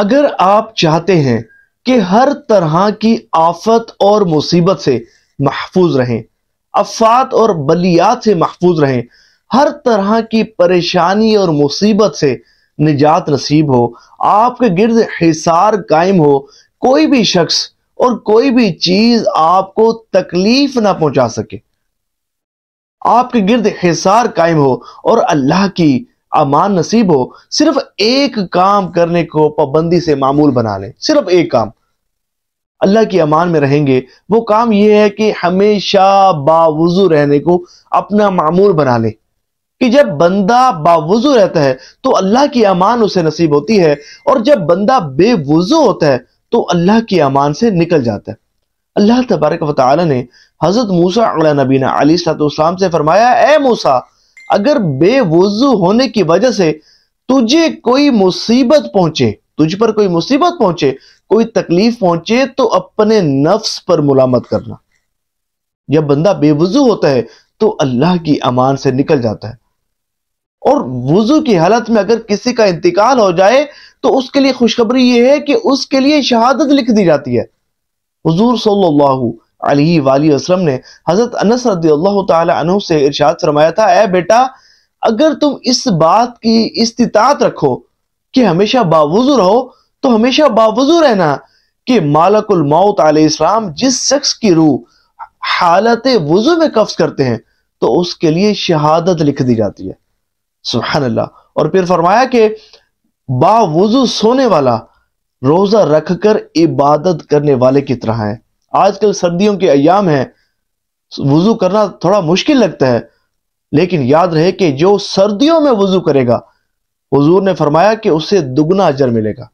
अगर आप चाहते हैं कि हर तरह की आफत और मुसीबत से महफूज रहें अफात और बलियात से महफूज रहें हर तरह की परेशानी और मुसीबत से निजात नसीब हो आपके गिर्द हिसार कायम हो कोई भी शख्स और कोई भी चीज आपको तकलीफ ना पहुंचा सके आपके गिर्द हिसार कायम हो और अल्लाह की अमान नसीब हो सिर्फ एक काम करने को पाबंदी से मामूल बना लें सिर्फ एक काम अल्लाह की अमान में रहेंगे वो काम ये है कि हमेशा बावजू रहने को अपना मामूल बना लें कि जब बंदा बावजू रहता है तो अल्लाह की अमान उसे नसीब होती है और जब बंदा बेवजू होता है तो अल्लाह की अमान से निकल जाता है अल्लाह तबारक वाली ने हज़रत मूसा नबीना अली सलाम से फरमाया ए मूसा अगर बेवजू होने की वजह से तुझे कोई मुसीबत पहुंचे तुझ पर कोई मुसीबत पहुंचे कोई तकलीफ पहुंचे तो अपने नफ्स पर मुलामत करना जब बंदा बेवजू होता है तो अल्लाह की अमान से निकल जाता है और वजू की हालत में अगर किसी का इंतकाल हो जाए तो उसके लिए खुशखबरी यह है कि उसके लिए शहादत लिख दी जाती है हजूर सल्लल्लाहु अली वाली असलम ने हजरत अनस रदी अल्लाह तु से इर्शाद फरमाया था ए बेटा अगर तुम इस बात की इस्तात रखो कि हमेशा बावजू रहो तो हमेशा बावजू रहना कि मालकुल मौत आलाम जिस शख्स की रूह हालत वजू में कफ्स करते हैं तो उसके लिए शहादत लिख दी जाती है सुबहान अल्लाह और फिर फरमाया कि बावजू सोने वाला रोजा रखकर इबादत करने वाले की तरह है आजकल सर्दियों के अयाम हैं वजू करना थोड़ा मुश्किल लगता है लेकिन याद रहे कि जो सर्दियों में वजू करेगा हजूर ने फरमाया कि उसे दुगना अजर मिलेगा